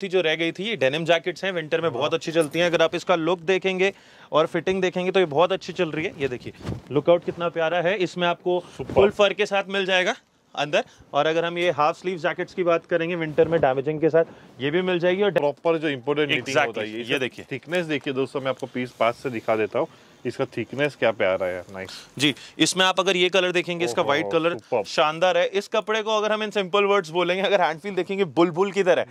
कुर्ती जो रह गई थी ये डेनिम जैकेट्स हैं विंटर में बहुत अच्छी चलती हैं अगर आप इसका लुक देखेंगे और फिटिंग देखेंगे तो ये बहुत अच्छी चल रही है ये देखिए लुकआउट कितना प्यारा है इसमें आपको फुल फर के साथ मिल जाएगा अंदर और अगर हम ये हाफ स्लीव जैकेट्स की बात करेंगे विंटर में डैमेजिंग के साथ ये भी मिल जाएगी और प्रॉपर जो इम्पोर्टेंट exactly, होता है ये, ये देखिए थिकनेस देखिए दोस्तों मैं आपको पीस पास से दिखा देता हूँ इसका थिकनेस क्या प्यारा है नाइस जी इसमें आप अगर ये कलर देखेंगे इसका व्हाइट कलर शानदार है इस कपड़े को अगर हम इन सिंपल वर्ड्स बोलेंगे अगर हैंड फील देखेंगे बुलबुल की तरह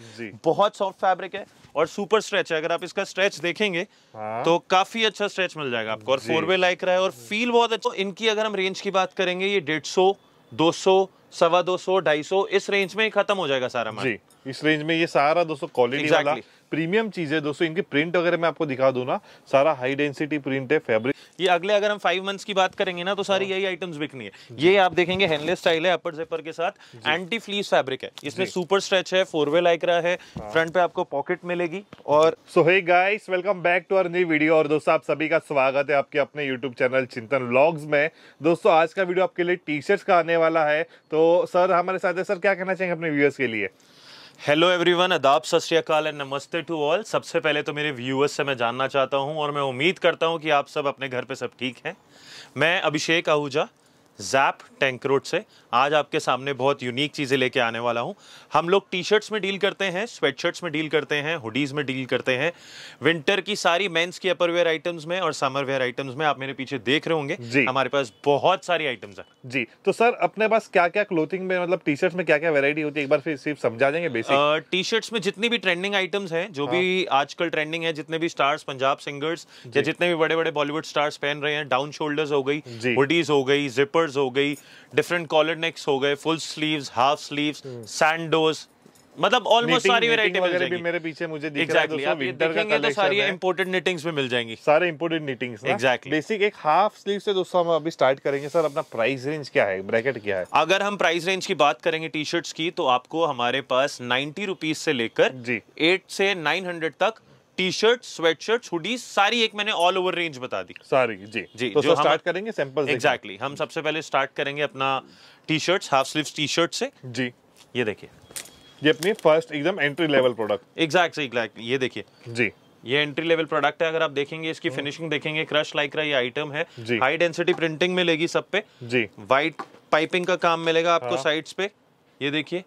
बहुत सॉफ्ट फैब्रिक है और सुपर स्ट्रेच है अगर आप इसका स्ट्रेच देखेंगे हाँ। तो काफी अच्छा स्ट्रेच मिल जाएगा आपको और फोर वे लाइक रहा है और फील बहुत अच्छा इनकी अगर हम रेंज की बात करेंगे ये डेढ़ सौ दो सौ सवा दो सौ ढाई सौ इस रेंज में खत्म हो जाएगा सारा माल जी इस रेंज में ये सारा दोस्तों क्वालिटी exactly. वाला प्रीमियम चीज़ है दोस्तों इनके प्रिंट अगर मैं आपको दिखा दू ना सारा हाई डेंसिटी प्रिंट है फैब्रिक ये अगले अगर हम फाइव मंथ्स की बात करेंगे ना तो सारी हाँ। यही आइटम्स बिकनी है ये आप देखेंगे हैंडलेस स्टाइल है अपर जेपर के साथ एंटी फ्लीस फैब्रिक है इसमें सुपर स्ट्रेच है फोर वे लाइक रहा है फ्रंट हाँ। पे आपको पॉकेट मिलेगी और so hey guys welcome back to our new video और दोस्तों आप सभी का स्वागत है आपके अपने यूट्यूब चैनल चिंतन ब्लॉग्स में दोस्तों आज का वीडियो आपके लिए टी शर्ट का आने वाला है तो सर हमारे साथ है सर क्या कहना चाहेंगे अपने व्यूअर्स के लिए हेलो एवरीवन अदाब सत श्रीकाल एंड नमस्ते टू ऑल सबसे पहले तो मेरे व्यूअर्स से मैं जानना चाहता हूं और मैं उम्मीद करता हूं कि आप सब अपने घर पे सब ठीक हैं मैं अभिषेक आहूजा जैप टैंक रोड से आज आपके सामने बहुत यूनिक चीज़ें लेके आने वाला हूँ हम लोग टी शर्ट्स में डील करते हैं स्वेट शर्ट्स में डील करते हैं हुडीज़ में डील करते हैं विंटर की सारी मेंस की अपर वेयर आइटम्स में और समर वेयर आइटम्स में आप मेरे पीछे देख रहे होंगे हमारे पास बहुत सारी आइटम्स हैं जी तो सर अपने पास क्या क्या क्लोथिंग में मतलब टी शर्ट्स में क्या क्या वेरायटी होती है एक बार फिर सिर्फ समझा देंगे टी शर्ट्स में जितनी भी ट्रेंडिंग आइटम्स हैं जो भी हाँ। आजकल ट्रेंडिंग है जितने भी स्टार्स पंजाब सिंगर्स या जितने भी बड़े बड़े बॉलीवुड स्टार्स पहन रहे हैं डाउन शोल्डर्स हो गई हुडीज हो गई जिपर बॉर्डर्स हो गई डिफरेंट कॉलर नेक्स हो गए full sleeves half sleeves sandos मतलब ऑलमोस्ट सारी वेराइटी मिल जाएगी मेरे पीछे मुझे दिख exactly, रहा है दोस्तों विंटर का तो सारी इंपोर्टेड निटिंग्स में मिल जाएंगी सारे इंपोर्टेड निटिंग्स एग्जैक्टली बेसिक एक हाफ स्लीव से दोस्तों हम अभी स्टार्ट करेंगे सर अपना प्राइस रेंज क्या है ब्रैकेट क्या है अगर हम प्राइस रेंज की बात करेंगे टी शर्ट्स की तो आपको हमारे पास नाइन्टी से लेकर जी एट से नाइन तक T shirt sweatshirt hoodie सारी एक मैंने ऑल ओवर रेंज बता दी सारी जी जी तो जो हम स्टार्ट करेंगे सैंपल एग्जैक्टली exactly, हम सबसे पहले स्टार्ट करेंगे अपना T shirt half sleeve T shirt से जी ये देखिए ये अपनी फर्स्ट एकदम entry level product exact exact ये देखिए जी ये एंट्री लेवल प्रोडक्ट है अगर आप देखेंगे इसकी फिनिशिंग देखेंगे क्रश लाइक ये आइटम है हाई डेंसिटी प्रिंटिंग मिलेगी सब पे जी व्हाइट पाइपिंग का काम मिलेगा आपको साइड्स हाँ। पे ये देखिए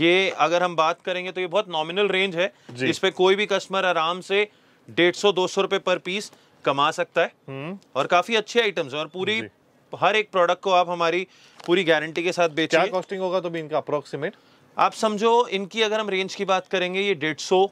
ये अगर हम बात करेंगे तो ये बहुत नॉमिनल रेंज है इस पे कोई भी कस्टमर आराम से डेढ़ सौ दो सौ रुपए पर पीस कमा सकता है हम्म। और काफी अच्छे आइटम्स हैं और पूरी हर एक प्रोडक्ट को आप हमारी पूरी गारंटी के साथ बेचिए कॉस्टिंग होगा तो भी इनका अप्रोक्सीमेट आप समझो इनकी अगर हम रेंज की बात करेंगे ये डेढ़ सौ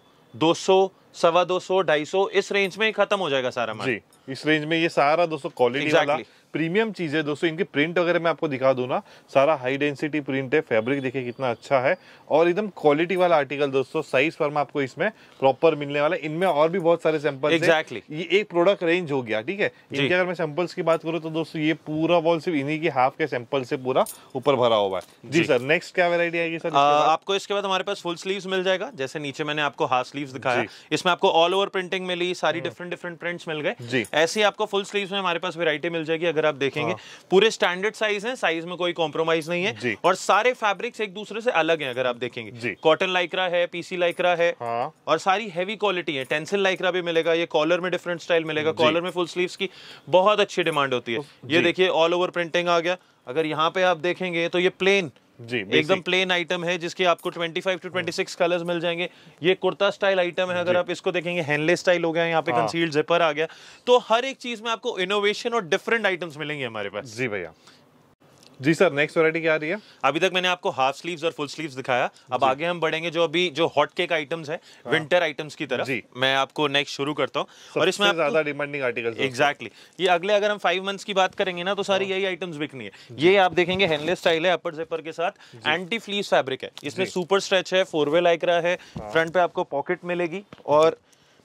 दो सौ सवा दो सौ ढाई सौ इस रेंज में खत्म हो जाएगा सारा माल इस रेंज में ये सारा दोस्तों क्वालिटी exactly. प्रीमियम चीज़ है दोस्तों इनके प्रिंट वगैरह मैं आपको दिखा दू ना सारा हाई डेंसिटी प्रिंट है फैब्रिक देखिए कितना अच्छा है और एकदम क्वालिटी वाला आर्टिकल दोस्तों साइज फर्म आपको इसमें प्रॉपर मिलने वाला इनमें और भी बहुत सारे सैंपल exactly. ये एक प्रोडक्ट रेंज हो गया ठीक है इनके अगर मैं सैंपल्स की बात करूँ तो दोस्तों ये पूरा वॉल सिर्फ इन्हीं की हाफ के सैंपल से पूरा ऊपर भरा हुआ है जी सर नेक्स्ट क्या वेरायटी आएगी सर आपको इसके बाद हमारे पास फुल स्लीव मिल जाएगा जैसे नीचे मैंने आपको हाफ स्लीव दिखाया इसमें आपको ऑल ओवर प्रिंटिंग मिली सारी डिफरेंट डिफरेंट प्रिंट्स मिल गए ऐसे आपको फुल स्लीव में हमारे पास वेरायटी मिल जाएगी अगर अगर आप देखेंगे हाँ। पूरे स्टैंडर्ड साइज है साइज में कोई कॉम्प्रोमाइज नहीं है और सारे फैब्रिक्स एक दूसरे से अलग है अगर आप देखेंगे कॉटन लाइक्रा है पीसी लाइक्रा है हाँ। और सारी हैवी क्वालिटी है टेंसिल लाइक्रा भी मिलेगा ये कॉलर में डिफरेंट स्टाइल मिलेगा कॉलर में फुल स्लीव की बहुत अच्छी डिमांड होती है ये देखिए ऑल ओवर प्रिंटिंग आ गया अगर यहाँ पे आप देखेंगे तो ये प्लेन जी एकदम प्लेन आइटम है जिसके आपको 25 टू 26 कलर्स मिल जाएंगे ये कुर्ता स्टाइल आइटम है अगर आप इसको देखेंगे हैंडले स्टाइल हो गया यहाँ पे कंसील्ड हाँ। जिपर आ गया तो हर एक चीज में आपको इनोवेशन और डिफरेंट आइटम्स मिलेंगे हमारे पास जी भैया जी सर नेक्स्ट वैरायटी क्या आ रही है अभी तक मैंने आपको हाफ स्लीव्स और फुल स्लीव्स दिखाया अब आगे हम बढ़ेंगे जो अभी जो हॉट केक आइटम्स है हाँ। विंटर आइटम्स की तरफ जी मैं आपको नेक्स्ट शुरू करता हूँ और इसमें ज्यादा डिमांडिंग आर्टिकल एक्जैक्टली ये अगले अगर हम फाइव मंथ्स की बात करेंगे ना तो सारी हाँ। यही आइटम्स बिकनी है ये आप देखेंगे हेनलेस स्टाइल है अपर जेपर के साथ एंटी फ्लीस फैब्रिक है इसमें सुपर स्ट्रेच है फोरवे लाइक है फ्रंट हाँ। पे आपको पॉकेट मिलेगी और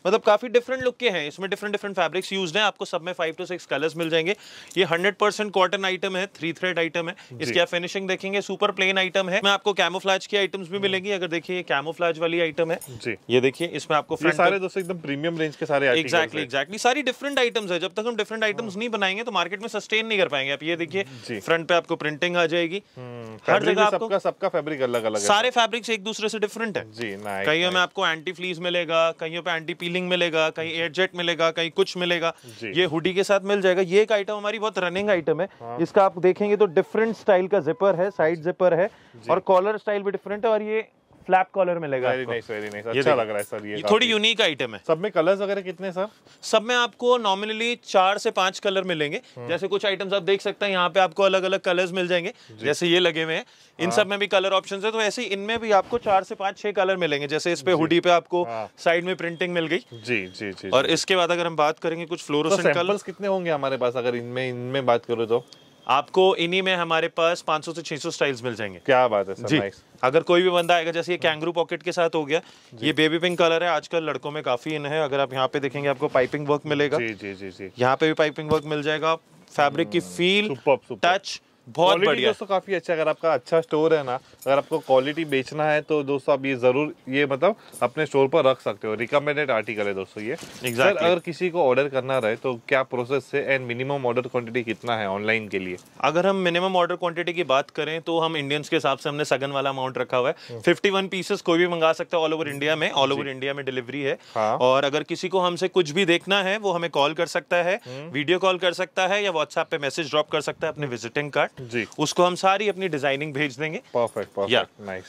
मतलब काफ़ी डिफरेंट लुक के हैं इसमें डिफरेंट डिफरेंट फैब्रिक्स यूज हैं आपको सब में फाइव टू सिक्स कलर्स मिल जाएंगे ये हंड्रेड परसेंट कॉटन आइटम है थ्री थ्रेड आइटम है इसकी आप फिनिशिंग देखेंगे सुपर प्लेन आइटम है आपको कैमोफ्लाज की आइटम्स भी हम्म। मिलेंगी अगर देखिए कैमोफ्लाज वाली आइटम है जी ये देखिए इसमें आपको सारे दोस्तों एकदम प्रीमियम रेंज के सारे एक्जैक्टली एक्जैक्टली सारी डिफरेंट आइटम्स है जब तक हम डिफरेंट आइटम्स हाँ। नहीं बनाएंगे तो मार्केट में सस्टेन नहीं कर पाएंगे आप ये देखिए फ्रंट पे आपको प्रिंटिंग आ जाएगी हम्म, हर जगह आपको सबका फैब्रिक अलग अलग सारे फैब्रिक्स एक दूसरे से डिफरेंट है कहीं में आपको एंटी फ्लीज मिलेगा कहीं पे एंटी पील सीलिंग मिलेगा कहीं एयर जेट मिलेगा कहीं कुछ मिलेगा ये हुडी के साथ मिल जाएगा ये एक आइटम हमारी बहुत रनिंग आइटम है हाँ। इसका आप देखेंगे तो डिफरेंट स्टाइल का जिपर है साइड जिपर है और कॉलर स्टाइल भी डिफरेंट है और ये फ्लैप कॉलर मिलेगा वेरी नाइस वेरी नाइस अच्छा लग रहा है सर ये, ये थोड़ी यूनिक आइटम है सब में कलर्स वगैरह कितने सर सब में आपको नॉमिनली चार से पांच कलर मिलेंगे हम्म। जैसे कुछ आइटम्स आप देख सकते हैं यहाँ पे आपको अलग अलग कलर्स मिल जाएंगे जैसे ये लगे हुए हैं इन हाँ। सब में भी कलर ऑप्शन है तो ऐसे इनमें भी आपको चार से पांच छह कलर मिलेंगे जैसे इस पे हुडी पे आपको साइड हाँ। में प्रिंटिंग मिल गई जी जी जी और इसके बाद अगर हम बात करेंगे कुछ फ्लोरोसेंट तो कलर्स कितने होंगे हमारे पास अगर इनमें इनमें बात करो तो आपको इन्हीं में हमारे पास 500 से 600 स्टाइल्स मिल जाएंगे क्या बात है सर जी अगर कोई भी बंदा आएगा जैसे ये कैंगरू पॉकेट के साथ हो गया ये बेबी पिंक कलर है आजकल लड़कों में काफी इन है अगर आप यहाँ पे देखेंगे आपको पाइपिंग वर्क मिलेगा जी जी जी जी यहाँ पे भी पाइपिंग वर्क मिल जाएगा फैब्रिक की फील टच बहुत बढ़िया दोस्तों काफी अच्छा अगर आपका अच्छा स्टोर है ना अगर आपको क्वालिटी बेचना है तो दोस्तों आप ये जरूर ये मतलब अपने स्टोर पर रख सकते हो रिकमेंडेड आर्टिकल है दोस्तों ये exactly. सर अगर किसी को ऑर्डर करना रहे तो क्या प्रोसेस है एंड मिनिमम ऑर्डर क्वांटिटी कितना है ऑनलाइन के लिए अगर हम मिनिमम ऑर्डर क्वांटिटी की बात करें तो हम इंडियंस के हिसाब से हमने सगन वाला अमाउंट रखा हुआ है फिफ्टी वन पीसेस कोई भी मंगा सकता है ऑल ओवर इंडिया में ऑल ओवर इंडिया में डिलीवरी है हाँ। और अगर किसी को हमसे कुछ भी देखना है वो हमें कॉल कर सकता है वीडियो हम्म। कॉल कर सकता है या व्हाट्सएप पे मैसेज ड्रॉप कर सकता है अपने विजिटिंग कार्ड जी उसको हम सारी अपनी डिजाइनिंग भेज देंगे परफेक्ट परफेक्ट नाइस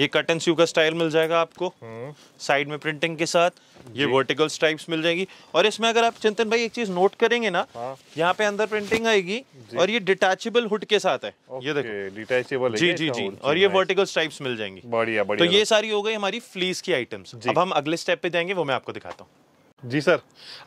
ये कट एंड स्यू का स्टाइल मिल जाएगा आपको साइड हम्म। में प्रिंटिंग के साथ ये वर्टिकल स्ट्राइप्स मिल जाएगी और इसमें अगर आप चिंतन भाई एक चीज नोट करेंगे ना हाँ। यहाँ पे अंदर प्रिंटिंग आएगी और ये डिटेचेबल हुड के साथ है ये देखो डिटैचेबल जी जी जी अच्छा, और ये वर्टिकल स्ट्राइप्स मिल जाएंगी बढ़िया बढ़िया तो ये सारी हो गई हमारी फ्लीस की आइटम्स अब हम अगले स्टेप पे जाएंगे वो मैं आपको दिखाता हूँ जी सर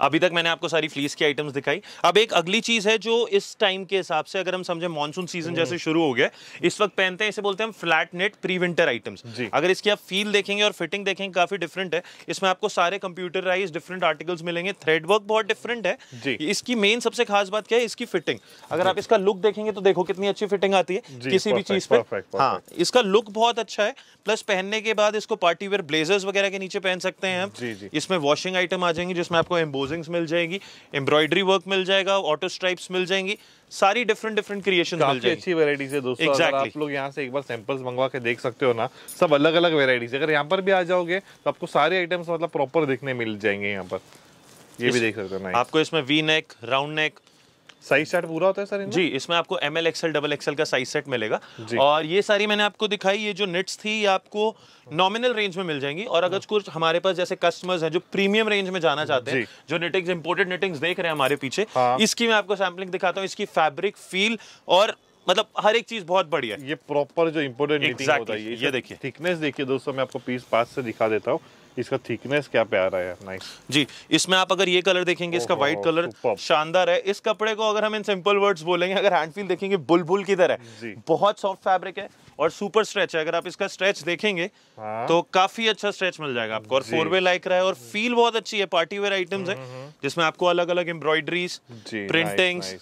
अभी तक मैंने आपको सारी फ्लीस की आइटम्स दिखाई अब एक अगली चीज है जो इस टाइम के हिसाब से अगर हम समझे मानसून सीजन जैसे हम्म। शुरू हो गया इस वक्त पहनते हैं इसे बोलते हैं flat net pre winter items अगर इसकी आप फील देखेंगे और फिटिंग देखेंगे काफी डिफरेंट है इसमें आपको सारे कंप्यूटराइज डिफरेंट आर्टिकल्स मिलेंगे थ्रेड वर्क बहुत डिफरेंट है जी। इसकी मेन सबसे खास बात क्या है इसकी फिटिंग अगर आप इसका लुक देखेंगे तो देखो कितनी अच्छी फिटिंग आती है किसी भी चीज पर हाँ इसका लुक बहुत अच्छा है प्लस पहनने के बाद इसको पार्टीवेयर ब्लेजर्स वगैरह के नीचे पहन सकते हैं हम इसमें वॉशिंग आइटम आ जाए जाएंगी जिसमें आपको एम्बोजिंग्स मिल जाएगी एम्ब्रॉयडरी वर्क मिल जाएगा ऑटो स्ट्राइप्स मिल जाएंगी सारी डिफरेंट डिफरेंट क्रिएशन मिल जाएगी अच्छी वेराइटीज है दोस्तों exactly. आप लोग यहाँ से एक बार सैंपल्स मंगवा के देख सकते हो ना सब अलग अलग वेराइटीज अगर यहाँ पर भी आ जाओगे तो आपको सारे आइटम्स मतलब प्रॉपर देखने मिल जाएंगे यहाँ पर ये भी देख सकते हो ना आपको इसमें V neck round neck size set पूरा होता है सर जी इसमें आपको M L XL double XL का साइज सेट मिलेगा और ये सारी मैंने आपको दिखाई ये जो निट्स थी ये आपको नॉमिनल रेंज में मिल जाएंगी और अगर हाँ। कुछ हमारे पास जैसे कस्टमर्स हैं जो प्रीमियम रेंज में जाना चाहते हैं जो निटिंग्स इंपोर्टेड निटिंग्स देख रहे हैं हमारे पीछे हाँ। इसकी मैं आपको सैम्पलिंग दिखाता हूँ इसकी फैब्रिक फील और मतलब हर एक चीज बहुत बढ़िया ये प्रॉपर जो इम्पोर्टेंट exactly, होता है ये, देखिए थिकनेस देखिए दोस्तों मैं आपको पीस पास से दिखा देता हूँ इसका थिकनेस क्या प्यारा है नाइस जी इसमें आप अगर ये कलर देखेंगे इसका व्हाइट कलर शानदार है इस कपड़े को अगर हम इन सिंपल वर्ड्स बोलेंगे अगर हैंड फील देखेंगे बुलबुल की तरह बहुत सॉफ्ट फैब्रिक है और सुपर स्ट्रेच है अगर आप इसका स्ट्रेच देखेंगे हाँ। तो काफी अच्छा स्ट्रेच मिल जाएगा आपको और फोर वे लाइक रहा है और फील बहुत अच्छी है पार्टी वेयर आइटम्स है जिसमें आपको अलग अलग एम्ब्रॉयडरीज प्रिंटिंग्स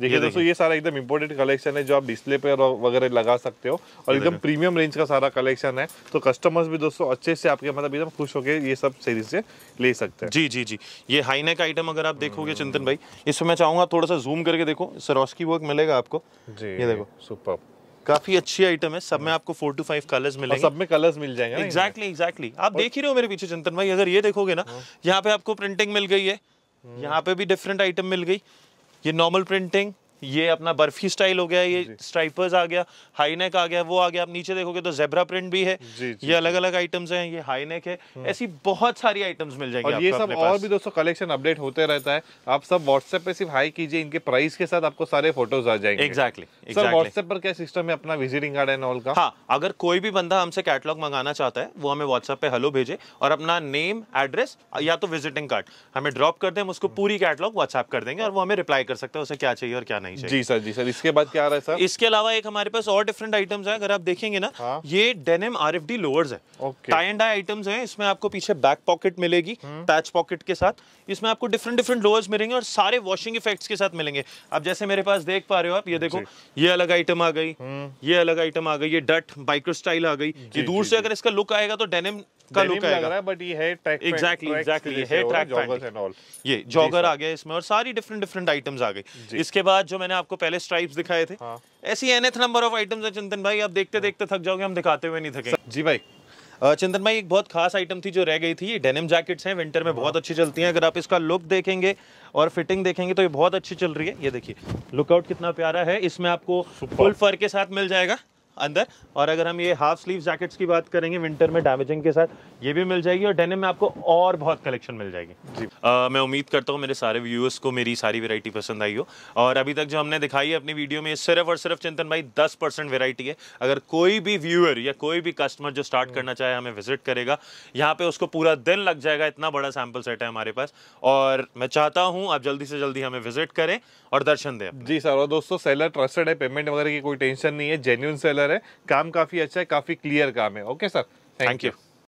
देखिए दोस्तों ये सारा एकदम इम्पोर्टेड कलेक्शन है जो आप डिस्प्ले पे वगैरह लगा सकते हो और एकदम प्रीमियम रेंज का सारा कलेक्शन है तो कस्टमर्स भी दोस्तों अच्छे से आपके मतलब एकदम खुश होकर ये सब सीरीज से ले सकते हैं जी जी जी ये हाईनेक आइटम अगर आप देखोगे चिंतन भाई इसमें मैं चाहूंगा थोड़ा सा जूम करके देखो सरोस्की वर्क मिलेगा आपको जी ये देखो सुपर काफी अच्छी आइटम है सब में आपको फोर टू फाइव कलर्स मिलेंगे सब में कलर्स मिल जाएंगे एक्जैक्टली एक्जैक्टली आप देख ही रहे हो मेरे पीछे चिंतन भाई अगर ये देखोगे ना हाँ। यहाँ पे आपको प्रिंटिंग मिल गई है हम्म। यहाँ पे भी डिफरेंट आइटम मिल गई ये नॉर्मल प्रिंटिंग ये अपना बर्फी स्टाइल हो गया ये स्ट्राइपर्स आ गया हाई नेक आ गया वो आ गया आप नीचे देखोगे तो जेब्रा प्रिंट भी है जी, जी, ये अलग अलग आइटम्स हैं ये हाई नेक है हम्म। ऐसी बहुत सारी आइटम्स मिल जाएंगे और ये सब और भी दोस्तों कलेक्शन अपडेट होते रहता है आप सब व्हाट्सएप पे सिर्फ हाई कीजिए इनके प्राइस के साथ आपको सारे फोटोज आ जाएंगे एग्जैक्टली सर व्हाट्सएप पर क्या सिस्टम है अपना विजिटिंग कार्ड एंड ऑल का हाँ अगर कोई भी बंदा हमसे कैटलॉग मंगाना चाहता है वो हमें व्हाट्सएप पे हेलो भेजे और अपना नेम एड्रेस या तो विजिटिंग कार्ड हमें ड्रॉप कर दे हम उसको पूरी कैटलॉग व्हाट्सएप कर देंगे और वो हमें रिप्लाई कर सकते हैं उसे क्या चाहिए और क्या नहीं चाहिए जी सर जी सर इसके बाद क्या रहा है सर इसके अलावा एक हमारे पास और डिफरेंट आइटम्स है अगर आप देखेंगे ना हाँ। ये denim R F D lowers है टाई एंड आई आइटम्स है इसमें आपको पीछे बैक पॉकेट मिलेगी पैच हम्म। पॉकेट के साथ इसमें आपको डिफरेंट डिफरेंट लोअर्स मिलेंगे और सारे वॉशिंग इफेक्ट्स के साथ मिलेंगे अब जैसे मेरे पास देख पा रहे हो आप ये देखो ये अलग आइटम आ गई हम्म। ये अलग आइटम आ गई ये डट बाइकर स्टाइल आ गई ये दूर से अगर इसका लुक आएगा तो डेनिम का लुक आएगा बट ये है ट्रैक एग्जैक्टली एग्जैक्टली है ट्रैक एंड ऑल ये जॉगर आ गया इसमें और सारी डिफरेंट डिफरेंट आइटम्स आ गई इसके बाद जो मैंने आपको पहले स्ट्राइप्स दिखाए थे हाँ। ऐसी एनएथ नंबर ऑफ आइटम्स है चिंतन भाई आप देखते हाँ। देखते थक जाओगे हम दिखाते हुए नहीं थके जी भाई चंदन भाई एक बहुत खास आइटम थी जो रह गई थी डेनिम जैकेट्स हैं विंटर में बहुत अच्छी चलती हैं अगर आप इसका लुक देखेंगे और फिटिंग देखेंगे तो ये बहुत अच्छी चल रही है ये देखिए लुकआउट कितना प्यारा है इसमें आपको फुल फर के साथ मिल जाएगा अंदर और अगर हम ये हाफ स्लीव जैकेट्स की बात करेंगे विंटर में डैमेजिंग के साथ ये भी मिल जाएगी और डेनिम में आपको और बहुत कलेक्शन मिल जाएगी जी आ, मैं उम्मीद करता हूँ मेरे सारे व्यूअर्स को मेरी सारी वेरायटी पसंद आई हो और अभी तक जो हमने दिखाई है अपनी वीडियो में सिर्फ और सिर्फ चिंतन भाई दस परसेंट है अगर कोई भी व्यूअर या कोई भी कस्टमर जो स्टार्ट हम्म। करना चाहे हमें विजिट करेगा यहाँ पे उसको पूरा दिन लग जाएगा इतना बड़ा सैम्पल सेट है हमारे पास और मैं चाहता हूँ आप जल्दी से जल्दी हमें विजिट करें और दर्शन दें जी सर और दोस्तों सेलर ट्रस्टेड है पेमेंट वगैरह की कोई टेंशन नहीं है जेन्यून सेलर सर है काम काफ़ी अच्छा है काफ़ी क्लियर काम है ओके सर थैंक यू